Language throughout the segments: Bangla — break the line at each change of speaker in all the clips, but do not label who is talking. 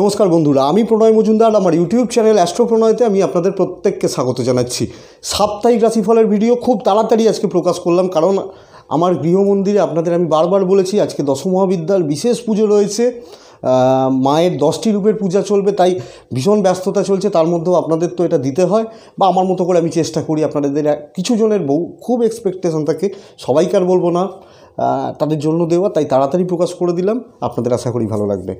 নমস্কার বন্ধুরা আমি প্রণয় মজুমদার আমার ইউটিউব চ্যানেল প্রণয়তে আমি আপনাদের প্রত্যেককে স্বাগত জানাচ্ছি সাপ্তাহিক রাশিফলের ভিডিও খুব তাড়াতাড়ি আজকে প্রকাশ করলাম কারণ আমার গৃহমন্দিরে আপনাদের আমি বারবার বলেছি আজকে দশমহাবিদ্যার বিশেষ পুজো রয়েছে মায়ের দশটি রূপের পূজা চলবে তাই ভীষণ ব্যস্ততা চলছে তার মধ্যেও আপনাদের তো এটা দিতে হয় বা আমার মতো করে আমি চেষ্টা করি আপনাদের কিছু জনের বউ খুব এক্সপেকটেশন থাকে সবাইকার বলবো না তাদের জন্য দেওয়া তাই তাড়াতাড়ি প্রকাশ করে দিলাম আপনাদের আশা করি ভালো লাগবে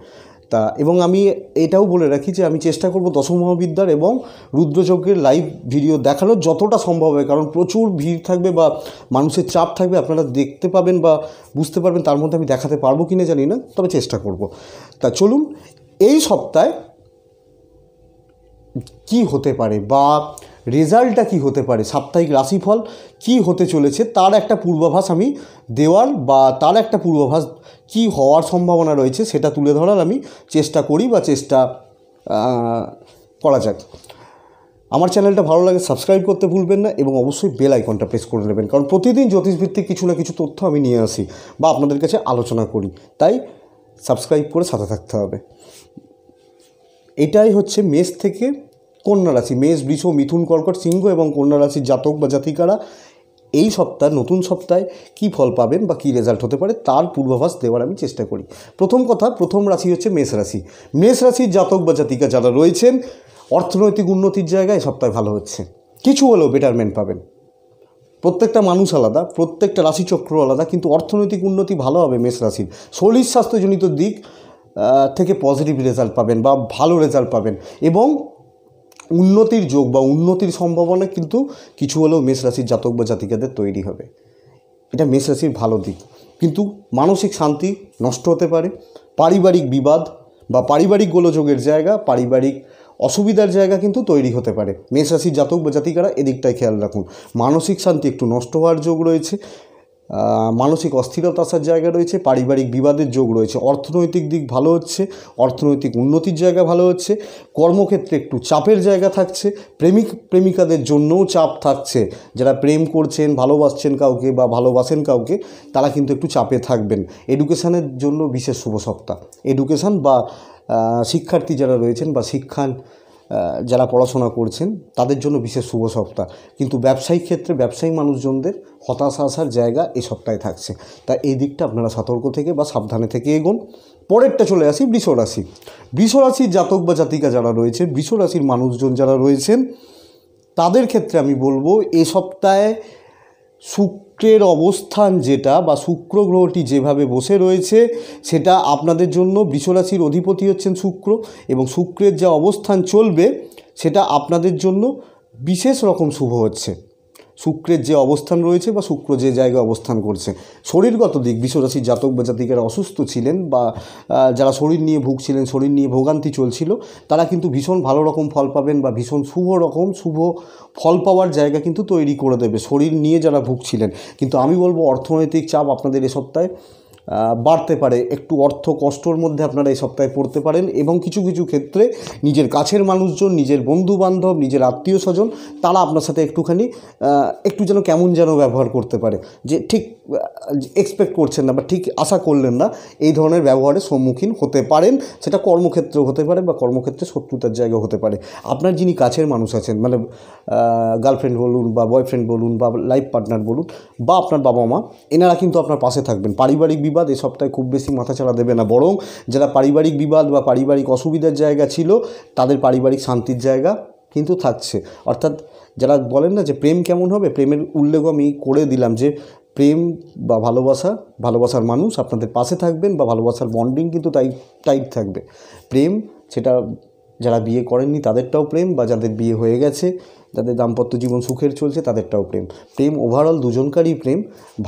তা এবং আমি এটাও বলে রাখি যে আমি চেষ্টা করব দশম মহাবিদ্যার এবং রুদ্রযজ্ঞের লাইভ ভিডিও দেখানোর যতটা সম্ভব হয় কারণ প্রচুর ভিড় থাকবে বা মানুষের চাপ থাকবে আপনারা দেখতে পাবেন বা বুঝতে পারবেন তার মধ্যে আমি দেখাতে পারবো কি না জানি না তবে চেষ্টা করব তা চলুন এই সপ্তাহে কি হতে পারে বা রেজাল্টটা কি হতে পারে সাপ্তাহিক রাশিফল কি হতে চলেছে তার একটা পূর্বাভাস আমি দেওয়ার বা তার একটা পূর্বাভাস কি হওয়ার সম্ভাবনা রয়েছে সেটা তুলে ধরার আমি চেষ্টা করি বা চেষ্টা করা যাক আমার চ্যানেলটা ভালো লাগে সাবস্ক্রাইব করতে ভুলবেন না এবং অবশ্যই বেল আইকনটা প্রেস করে নেবেন কারণ প্রতিদিন জ্যোতিষভিত্তিক কিছু না কিছু তথ্য আমি নিয়ে আসি বা আপনাদের কাছে আলোচনা করি তাই সাবস্ক্রাইব করে সাথে থাকতে হবে এটাই হচ্ছে মেষ থেকে কন্যা রাশি মেষ বৃষ মিথুন কর্কট সিংহ এবং কন্যা রাশির জাতক বা জাতিকারা এই সপ্তাহ নতুন সপ্তাহে কী ফল পাবেন বা কী রেজাল্ট হতে পারে তার পূর্বাভাস দেওয়ার আমি চেষ্টা করি প্রথম কথা প্রথম রাশি হচ্ছে মেষ রাশি মেষ রাশির জাতক বা জাতিকা যারা রয়েছেন অর্থনৈতিক উন্নতির জায়গায় সপ্তাহে ভালো হচ্ছে কিছু হলেও বেটারমেন্ট পাবেন প্রত্যেকটা মানুষ আলাদা প্রত্যেকটা রাশিচক্র আলাদা কিন্তু অর্থনৈতিক উন্নতি ভালো হবে মেষ রাশির শরীর স্বাস্থ্যজনিত দিক থেকে পজিটিভ রেজাল্ট পাবেন বা ভালো রেজাল্ট পাবেন এবং উন্নতির যোগ বা উন্নতির সম্ভাবনা কিন্তু কিছু হলেও মেষ রাশির জাতক বা জাতিকাদের তৈরি হবে এটা মেষ রাশির ভালো দিক কিন্তু মানসিক শান্তি নষ্ট হতে পারে পারিবারিক বিবাদ বা পারিবারিক গোলযোগের জায়গা পারিবারিক অসুবিধার জায়গা কিন্তু তৈরি হতে পারে মেষ রাশির জাতক বা জাতিকারা এদিকটায় খেয়াল রাখুন মানসিক শান্তি একটু নষ্ট হওয়ার যোগ রয়েছে মানসিক অস্থিরতার জায়গা রয়েছে পারিবারিক বিবাদের যোগ রয়েছে অর্থনৈতিক দিক ভালো হচ্ছে অর্থনৈতিক উন্নতির জায়গা ভালো হচ্ছে কর্মক্ষেত্রে একটু চাপের জায়গা থাকছে প্রেমিক প্রেমিকাদের জন্যও চাপ থাকছে যারা প্রেম করছেন ভালোবাসছেন কাউকে বা ভালোবাসেন কাউকে তারা কিন্তু একটু চাপে থাকবেন এডুকেশানের জন্য বিশেষ শুভ সপ্তাহ এডুকেশান বা শিক্ষার্থী যারা রয়েছেন বা শিক্ষা যারা পড়াশোনা করছেন তাদের জন্য বিশেষ শুভ সপ্তাহ কিন্তু ব্যবসায়িক ক্ষেত্রে ব্যবসায়ী মানুষজনদের হতাশা আসার জায়গা এই সপ্তাহে থাকছে তা এই দিকটা আপনারা সতর্ক থেকে বা সাবধানে থেকে এগোন পরেরটা চলে আসি বৃষ রাশি বৃষ রাশির জাতক বা জাতিকা যারা রয়েছেন বৃষ রাশির মানুষজন যারা রয়েছেন তাদের ক্ষেত্রে আমি বলবো এ সপ্তাহে শুক্রের অবস্থান যেটা বা শুক্র গ্রহটি যেভাবে বসে রয়েছে সেটা আপনাদের জন্য বৃষরাশির অধিপতি হচ্ছেন শুক্র এবং শুক্রের যা অবস্থান চলবে সেটা আপনাদের জন্য বিশেষ রকম শুভ হচ্ছে শুক্রের যে অবস্থান রয়েছে বা শুক্র যে জায়গায় অবস্থান করছে শরীরগত দিক বিশ্বরাশির জাতক বা জাতিকারা অসুস্থ ছিলেন বা যারা শরীর নিয়ে ভুগছিলেন শরীর নিয়ে ভোগান্তি চলছিল তারা কিন্তু ভীষণ ভালো রকম ফল পাবেন বা ভীষণ শুভ রকম শুভ ফল পাওয়ার জায়গা কিন্তু তৈরি করে দেবে শরীর নিয়ে যারা ভুগছিলেন কিন্তু আমি বলবো অর্থনৈতিক চাপ আপনাদের এ সপ্তাহে বাড়তে পারে একটু অর্থ কষ্টর মধ্যে আপনারা এই সপ্তাহে পড়তে পারেন এবং কিছু কিছু ক্ষেত্রে নিজের কাছের মানুষজন নিজের বন্ধু বান্ধব নিজের আত্মীয় স্বজন তারা আপনার সাথে একটুখানি একটু যেন কেমন যেন ব্যবহার করতে পারে যে ঠিক এক্সপেক্ট করছেন না বা ঠিক আশা করলেন না এই ধরনের ব্যবহারের সম্মুখীন হতে পারেন সেটা কর্মক্ষেত্র হতে পারে বা কর্মক্ষেত্রে শত্রুতার জায়গা হতে পারে আপনার যিনি কাছের মানুষ আছেন মানে গার্লফ্রেন্ড বলুন বা বয়ফ্রেন্ড বলুন বা লাইফ পার্টনার বলুন বা আপনার বাবা মা এনারা কিন্তু আপনার পাশে থাকবেন পারিবারিক বিবাদ এ সপ্তাহে খুব বেশি মাথাছাড়া দেবে না বরং যারা পারিবারিক বিবাদ বা পারিবারিক অসুবিধার জায়গা ছিল তাদের পারিবারিক শান্তির জায়গা কিন্তু থাকছে অর্থাৎ যারা বলেন না যে প্রেম কেমন হবে প্রেমের উল্লেখ আমি করে দিলাম যে প্রেম বা ভালোবাসা ভালোবাসার মানুষ আপনাদের পাশে থাকবেন বা ভালোবাসার বন্ডিং কিন্তু তাই টাইট থাকবে প্রেম সেটা যারা বিয়ে করেননি তাদেরটাও প্রেম বা যাদের বিয়ে হয়ে গেছে যাদের দাম্পত্য জীবন সুখের চলছে তাদেরটাও প্রেম প্রেম ওভারঅল দুজনকারই প্রেম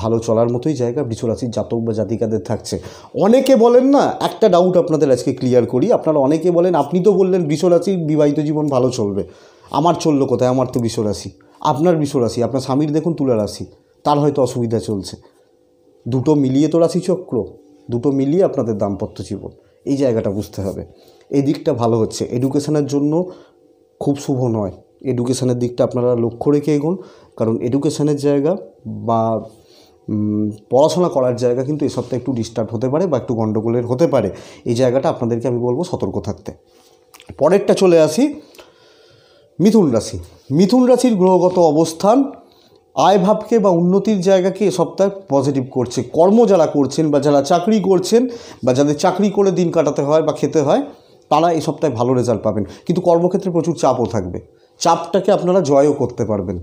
ভালো চলার মতোই জায়গা বৃষরাশির জাতক বা জাতিকাদের থাকছে অনেকে বলেন না একটা ডাউট আপনাদের আজকে ক্লিয়ার করি আপনারা অনেকে বলেন আপনি তো বললেন বিশ্বরাশির বিবাহিত জীবন ভালো চলবে আমার চললো কোথায় আমার তো বিশ্বরাশি আপনার বিশ্বরাশি আপনার স্বামীর দেখুন তুলা রাশি তার হয়তো অসুবিধা চলছে দুটো মিলিয়ে তো রাশিচক্র দুটো মিলিয়ে আপনাদের দাম্পত্য জীবন এই জায়গাটা বুঝতে হবে এই দিকটা ভালো হচ্ছে এডুকেশনের জন্য খুব শুভ নয় এডুকেশানের দিকটা আপনারা লক্ষ্য রেখে এগোন কারণ এডুকেশানের জায়গা বা পড়াশোনা করার জায়গা কিন্তু এই সপ্তাহে একটু ডিস্টার্ব হতে পারে বা একটু গণ্ডগোলের হতে পারে এই জায়গাটা আপনাদেরকে আমি বলবো সতর্ক থাকতে পরেরটা চলে আসি মিথুন রাশি মিথুন রাশির গ্রহগত অবস্থান আয় ভাবকে বা উন্নতির জায়গাকে এ সপ্তাহে পজিটিভ করছে কর্ম যারা করছেন বা যারা চাকরি করছেন বা যাদের চাকরি করে দিন কাটাতে হয় বা খেতে হয় তারা এ সপ্তাহে ভালো রেজাল্ট পাবেন কিন্তু কর্মক্ষেত্রে প্রচুর চাপও থাকবে চাপটাকে আপনারা জয়ও করতে পারবেন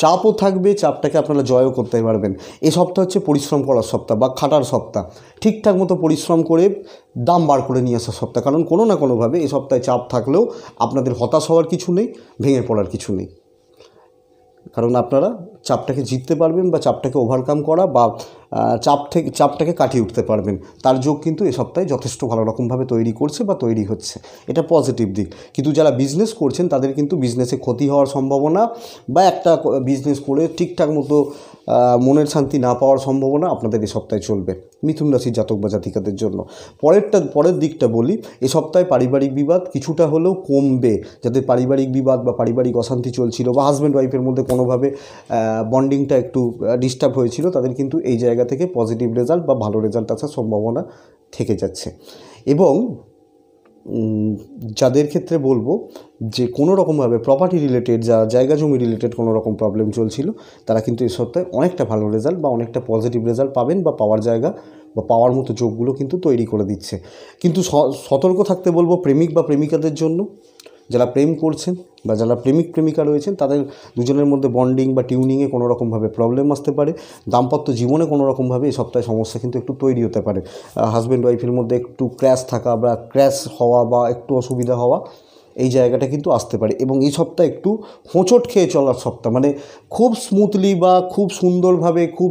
চাপও থাকবে চাপটাকে আপনারা জয়ও করতে পারবেন এ সপ্তাহ হচ্ছে পরিশ্রম করার সপ্তাহ বা খাটার সপ্তাহ ঠিকঠাক মতো পরিশ্রম করে দাম বার করে নিয়ে আসার সপ্তাহ কারণ কোনো না কোনোভাবে এ সপ্তাহে চাপ থাকলেও আপনাদের হতাশ হওয়ার কিছু নেই ভেঙে পড়ার কিছু নেই কারণ আপনারা চাপটাকে জিততে পারবেন বা চাপটাকে ওভারকাম করা বা চাপ থেকে চাপটাকে কাটিয়ে উঠতে পারবেন তার যোগ কিন্তু এ সপ্তাহে যথেষ্ট ভালো রকমভাবে তৈরি করছে বা তৈরি হচ্ছে এটা পজিটিভ দিক কিন্তু যারা বিজনেস করছেন তাদের কিন্তু বিজনেসে ক্ষতি হওয়ার সম্ভাবনা বা একটা বিজনেস করে ঠিকঠাক মতো মনের শান্তি না পাওয়ার সম্ভাবনা আপনাদের এ সপ্তাহে চলবে মিথুন রাশির জাতক বা জাতিকাদের জন্য পরেরটা পরের দিকটা বলি এ সপ্তাহে পারিবারিক বিবাদ কিছুটা হলেও কমবে যাদের পারিবারিক বিবাদ বা পারিবারিক অশান্তি চলছিল বা হাজব্যান্ড ওয়াইফের মধ্যে কোনোভাবে বন্ডিংটা একটু ডিস্টার্ব হয়েছিল তাদের কিন্তু এই জায়গা থেকে পজিটিভ রেজাল্ট বা ভালো রেজাল্ট আসার সম্ভাবনা থেকে যাচ্ছে এবং যাদের ক্ষেত্রে বলবো যে কোনো রকমভাবে প্রপার্টি রিলেটেড যা জায়গা জমি রিলেটেড কোনো রকম প্রবলেম চলছিল তারা কিন্তু এই সপ্তাহে অনেকটা ভালো রেজাল্ট বা অনেকটা পজিটিভ রেজাল্ট পাবেন বা পাওয়ার জায়গা বা পাওয়ার মতো যোগগুলো কিন্তু তৈরি করে দিচ্ছে কিন্তু সতর্ক থাকতে বলবো প্রেমিক বা প্রেমিকাদের জন্য যারা প্রেম করছেন বা যারা প্রেমিক প্রেমিকা রয়েছেন তাদের দুজনের মধ্যে বন্ডিং বা টিউনিংয়ে কোনো রকমভাবে প্রবলেম আসতে পারে দাম্পত্য জীবনে কোনো রকমভাবে এই সপ্তাহে সমস্যা কিন্তু একটু তৈরি হতে পারে হাজব্যান্ড ওয়াইফের মধ্যে একটু ক্র্যাশ থাকা বা ক্র্যাশ হওয়া বা একটু অসুবিধা হওয়া এই জায়গাটা কিন্তু আসতে পারে এবং এই সপ্তাহ একটু হোঁচট খেয়ে চলার সপ্তাহ মানে খুব স্মুথলি বা খুব সুন্দরভাবে খুব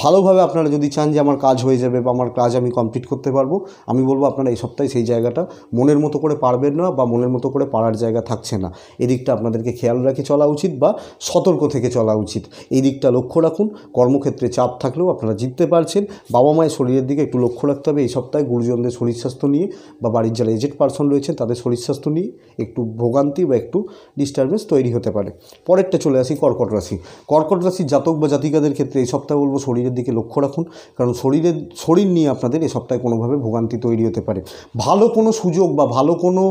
ভালোভাবে আপনারা যদি চান যে আমার কাজ হয়ে যাবে বা আমার কাজ আমি কমপ্লিট করতে পারবো আমি বলবো আপনারা এই সপ্তাহে সেই জায়গাটা মনের মতো করে পারবেন না বা মনের মতো করে পারার জায়গা থাকছে না এদিকটা আপনাদেরকে খেয়াল রাখে চলা উচিত বা সতর্ক থেকে চলা উচিত এই দিকটা লক্ষ্য রাখুন কর্মক্ষেত্রে চাপ থাকলেও আপনারা জিততে পারছেন বাবা মায়ের শরীরের দিকে একটু লক্ষ্য রাখতে হবে এই সপ্তাহে গুরুজনদের শরীর স্বাস্থ্য নিয়ে বা বাড়ির যারা এজেড পার্সন রয়েছেন তাদের শরীর স্বাস্থ্য নিয়ে একটু ভোগান্তি বা একটু ডিস্টারবেন্স তৈরি হতে পারে পরেরটা চলে আসি কর্কট রাশি কর্কট রাশির জাতক বা জাতিকাদের ক্ষেত্রে এই সপ্তাহে বলবো শরীরের দিকে লক্ষ্য রাখুন কারণ শরীরের শরীর নিয়ে আপনাদের এই সপ্তাহে কোনোভাবে ভোগান্তি তৈরি হতে পারে ভালো কোনো সুযোগ বা ভালো কোনো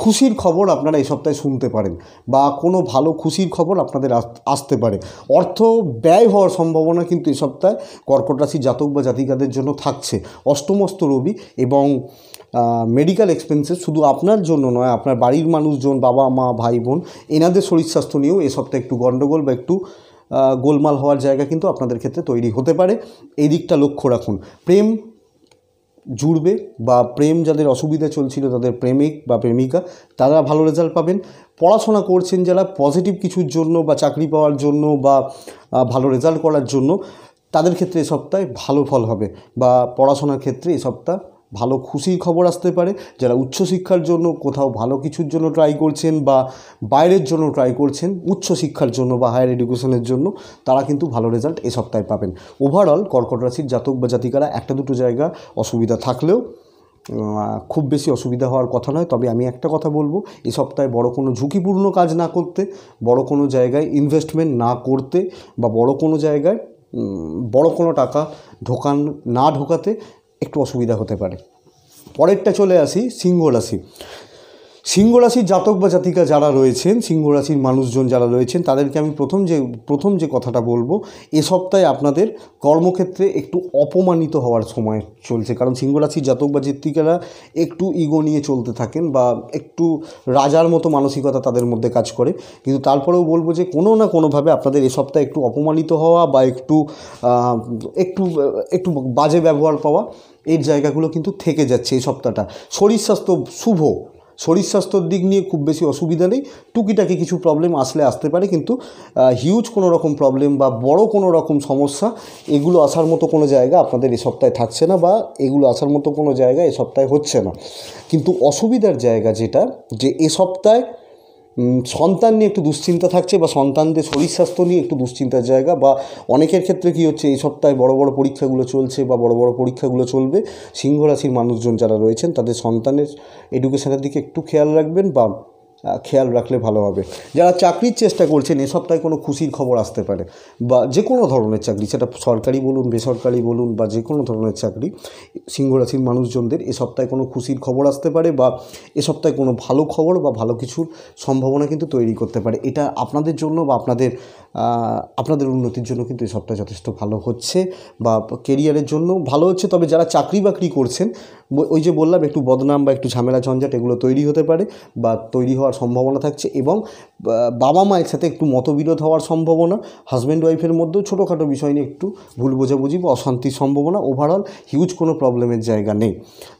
খুশির খবর আপনারা এই সপ্তাহে শুনতে পারেন বা কোনো ভালো খুশির খবর আপনাদের আসতে পারে অর্থ ব্যয় হওয়ার সম্ভাবনা কিন্তু এই সপ্তাহে কর্কট রাশি জাতক বা জাতিকাদের জন্য থাকছে অষ্টমস্ত রবি এবং মেডিকেল এক্সপেন্সেস শুধু আপনার জন্য নয় আপনার বাড়ির মানুষজন বাবা মা ভাই বোন এনাদের শরীর স্বাস্থ্য নিয়েও এ সপ্তাহে একটু গণ্ডগোল বা একটু গোলমাল হওয়ার জায়গা কিন্তু আপনাদের ক্ষেত্রে তৈরি হতে পারে এই দিকটা লক্ষ্য রাখুন প্রেম জুড়বে বা প্রেম যাদের অসুবিধা চলছিল তাদের প্রেমিক বা প্রেমিকা তারা ভালো রেজাল্ট পাবেন পড়াশোনা করছেন যারা পজিটিভ কিছুর জন্য বা চাকরি পাওয়ার জন্য বা ভালো রেজাল্ট করার জন্য তাদের ক্ষেত্রে এ সপ্তাহে ভালো ফল হবে বা পড়াশোনার ক্ষেত্রে এ সপ্তাহ ভালো খুশির খবর আসতে পারে যারা উচ্চশিক্ষার জন্য কোথাও ভালো কিছুর জন্য ট্রাই করছেন বা বাইরের জন্য ট্রাই করছেন উচ্চশিক্ষার জন্য বা হায়ার এডুকেশনের জন্য তারা কিন্তু ভালো রেজাল্ট এ সপ্তাহে পাবেন ওভারঅল কর্কট রাশির জাতক বা জাতিকারা একটা দুটো জায়গা অসুবিধা থাকলেও খুব বেশি অসুবিধা হওয়ার কথা নয় তবে আমি একটা কথা বলবো এ সপ্তাহে বড় কোনো ঝুঁকিপূর্ণ কাজ না করতে বড় কোনো জায়গায় ইনভেস্টমেন্ট না করতে বা বড় কোনো জায়গায় বড় কোনো টাকা ঢোকান না ঢোকাতে একটু অসুবিধা হতে পারে পরেরটা চলে আসি সিংহ রাশি সিংহরাশির জাতক বা জাতিকা যারা রয়েছেন সিংহরাশির মানুষজন যারা রয়েছেন তাদেরকে আমি প্রথম যে প্রথম যে কথাটা বলবো এ সপ্তাহে আপনাদের কর্মক্ষেত্রে একটু অপমানিত হওয়ার সময় চলছে কারণ সিংহরাশির জাতক বা জাতিকারা একটু ইগো নিয়ে চলতে থাকেন বা একটু রাজার মতো মানসিকতা তাদের মধ্যে কাজ করে কিন্তু তারপরেও বলবো যে কোনো না কোনোভাবে আপনাদের এ সপ্তাহে একটু অপমানিত হওয়া বা একটু একটু একটু বাজে ব্যবহার পাওয়া এর জায়গাগুলো কিন্তু থেকে যাচ্ছে এই সপ্তাহটা শরীর স্বাস্থ্য শুভ শরীর স্বাস্থ্যর দিক নিয়ে খুব বেশি অসুবিধা নেই টুকিটাকি কিছু প্রবলেম আসলে আসতে পারে কিন্তু হিউজ কোনো রকম প্রবলেম বা বড় কোনো রকম সমস্যা এগুলো আসার মতো কোনো জায়গা আপনাদের এ সপ্তাহে থাকছে না বা এগুলো আসার মতো কোনো জায়গা এ সপ্তাহে হচ্ছে না কিন্তু অসুবিধার জায়গা যেটা যে এ সপ্তাহে সন্তান নিয়ে একটু দুশ্চিন্তা থাকছে বা সন্তানদের শরীর স্বাস্থ্য নিয়ে একটু দুশ্চিন্তার জায়গা বা অনেকের ক্ষেত্রে কি হচ্ছে এই সপ্তাহে বড় বড় পরীক্ষাগুলো চলছে বা বড় বড় পরীক্ষাগুলো চলবে সিংহরাশির মানুষজন যারা রয়েছেন তাদের সন্তানের এডুকেশনের দিকে একটু খেয়াল রাখবেন বা খেয়াল রাখলে ভালো হবে যারা চাকরির চেষ্টা করছেন এ সপ্তাহে কোনো খুশির খবর আসতে পারে বা যে কোনো ধরনের চাকরি সেটা সরকারি বলুন বেসরকারি বলুন বা যে কোনো ধরনের চাকরি সিংহরাশির মানুষজনদের এ সপ্তাহে কোনো খুশির খবর আসতে পারে বা এ সপ্তাহে কোনো ভালো খবর বা ভালো কিছুর সম্ভাবনা কিন্তু তৈরি করতে পারে এটা আপনাদের জন্য বা আপনাদের আপনাদের উন্নতির জন্য কিন্তু এই সবটা যথেষ্ট ভালো হচ্ছে বা কেরিয়ারের জন্য ভালো হচ্ছে তবে যারা চাকরি বাকরি করছেন ওই যে বললাম একটু বদনাম বা একটু ঝামেলা ঝঞ্ঝাট এগুলো তৈরি হতে পারে বা তৈরি হওয়ার সম্ভাবনা থাকছে এবং বাবা মায়ের সাথে একটু মতবিরোধ হওয়ার সম্ভাবনা হাজব্যান্ড ওয়াইফের মধ্যেও ছোটোখাটো বিষয় নিয়ে একটু ভুল বোঝাবুঝি বা অশান্তির সম্ভাবনা ওভারঅল হিউজ কোনো প্রবলেমের জায়গা নেই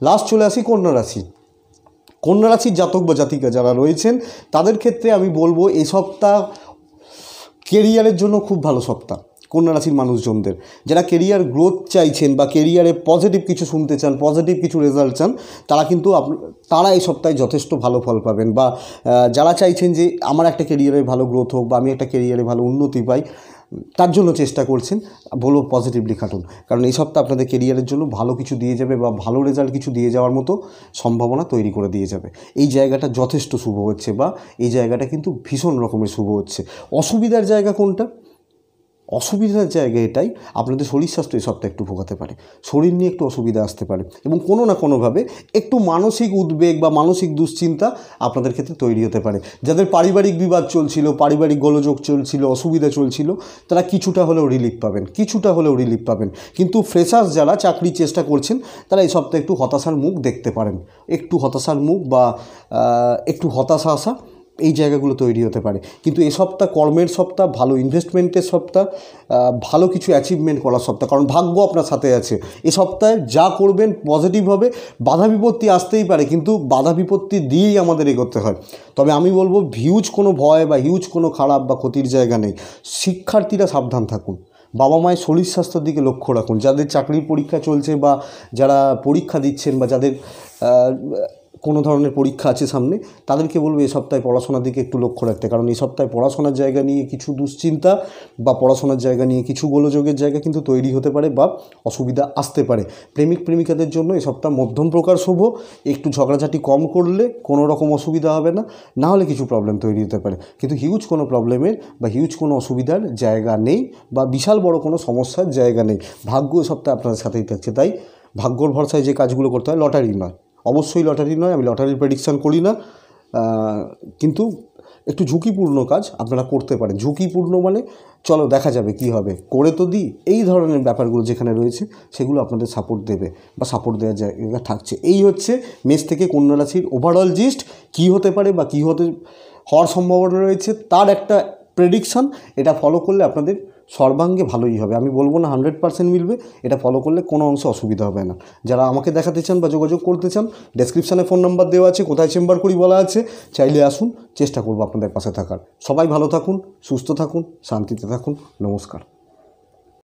লাস্ট চলে আসি কন্যা রাশি কন্যা রাশির জাতক বা জাতিকা যারা রয়েছেন তাদের ক্ষেত্রে আমি বলবো এ সপ্তাহ কেরিয়ারের জন্য খুব ভালো সপ্তাহ কন্যা রাশির মানুষজনদের যারা কেরিয়ার গ্রোথ চাইছেন বা কেরিয়ারে পজিটিভ কিছু শুনতে চান পজিটিভ কিছু রেজাল্ট চান তারা কিন্তু তারা এই সপ্তাহে যথেষ্ট ভালো ফল পাবেন বা যারা চাইছেন যে আমার একটা কেরিয়ারে ভালো গ্রোথ হোক বা আমি একটা কেরিয়ারে ভালো উন্নতি পাই তার জন্য চেষ্টা করছেন বলব পজিটিভলি খাটুন কারণ এই সপ্তাহ আপনাদের কেরিয়ারের জন্য ভালো কিছু দিয়ে যাবে বা ভালো রেজাল্ট কিছু দিয়ে যাওয়ার মতো সম্ভাবনা তৈরি করে দিয়ে যাবে এই জায়গাটা যথেষ্ট শুভ হচ্ছে বা এই জায়গাটা কিন্তু ভীষণ রকমের শুভ হচ্ছে অসুবিধার জায়গা কোনটা অসুবিধার জায়গা এটাই আপনাদের শরীর স্বাস্থ্য এই একটু ভোগাতে পারে শরীর নিয়ে একটু অসুবিধা আসতে পারে এবং কোনো না কোনোভাবে একটু মানসিক উদ্বেগ বা মানসিক দুশ্চিন্তা আপনাদের ক্ষেত্রে তৈরি হতে পারে যাদের পারিবারিক বিবাদ চলছিল পারিবারিক গোলযোগ চলছিল অসুবিধা চলছিল তারা কিছুটা হলেও রিলিফ পাবেন কিছুটা হলেও রিলিফ পাবেন কিন্তু ফ্রেশার্স যারা চাকরির চেষ্টা করছেন তারা এই সপ্তাহে একটু হতাশার মুখ দেখতে পারেন একটু হতাশার মুখ বা একটু হতাশা আসা এই জায়গাগুলো তৈরি হতে পারে কিন্তু এ সপ্তাহ কর্মের সপ্তাহ ভালো ইনভেস্টমেন্টের সপ্তাহ ভালো কিছু অ্যাচিভমেন্ট করার সপ্তাহ কারণ ভাগ্য আপনার সাথে আছে এ সপ্তাহে যা করবেন পজিটিভভাবে বাধা বিপত্তি আসতেই পারে কিন্তু বাধা বিপত্তি দিয়েই আমাদের এগোতে হয় তবে আমি বলবো হিউজ কোনো ভয় বা হিউজ কোনো খারাপ বা ক্ষতির জায়গা নেই শিক্ষার্থীরা সাবধান থাকুন বাবা মায়ের শরীর স্বাস্থ্যের দিকে লক্ষ্য রাখুন যাদের চাকরির পরীক্ষা চলছে বা যারা পরীক্ষা দিচ্ছেন বা যাদের কোনো ধরনের পরীক্ষা আছে সামনে তাদেরকে বলবো এই সপ্তাহে পড়াশোনার দিকে একটু লক্ষ্য রাখতে কারণ এই সপ্তাহে পড়াশোনার জায়গা নিয়ে কিছু দুশ্চিন্তা বা পড়াশোনার জায়গা নিয়ে কিছু গোলযোগের জায়গা কিন্তু তৈরি হতে পারে বা অসুবিধা আসতে পারে প্রেমিক প্রেমিকাদের জন্য এই সপ্তাহ মধ্যম প্রকার শুভ একটু ঝগড়াঝাটি কম করলে কোনো রকম অসুবিধা হবে না না হলে কিছু প্রবলেম তৈরি হতে পারে কিন্তু হিউজ কোনো প্রবলেমের বা হিউজ কোনো অসুবিধার জায়গা নেই বা বিশাল বড় কোনো সমস্যার জায়গা নেই ভাগ্য সপ্তাহে আপনার সাথেই থাকছে তাই ভাগ্যর ভরসায় যে কাজগুলো করতে হয় লটারি নয় অবশ্যই লটারি নয় আমি লটারির প্রেডিকশান করি না কিন্তু একটু ঝুঁকিপূর্ণ কাজ আপনারা করতে পারেন ঝুঁকিপূর্ণ মানে চলো দেখা যাবে কি হবে করে তো দিই এই ধরনের ব্যাপারগুলো যেখানে রয়েছে সেগুলো আপনাদের সাপোর্ট দেবে বা সাপোর্ট দেওয়ার জায়গা থাকছে এই হচ্ছে মেষ থেকে কন্যা রাশির ওভারঅল জিস্ট কি হতে পারে বা কি হতে হওয়ার সম্ভাবনা রয়েছে তার একটা প্রেডিকশান এটা ফলো করলে আপনাদের সর্বাঙ্গে ভালোই হবে আমি বলবো না হান্ড্রেড পার্সেন্ট মিলবে এটা ফলো করলে কোনো অংশে অসুবিধা হবে না যারা আমাকে দেখাতে চান বা যোগাযোগ করতে চান ডেসক্রিপশানে ফোন নাম্বার দেওয়া আছে কোথায় চেম্বার করি বলা আছে চাইলে আসুন চেষ্টা করবো আপনাদের পাশে থাকার সবাই ভালো থাকুন সুস্থ থাকুন শান্তিতে থাকুন নমস্কার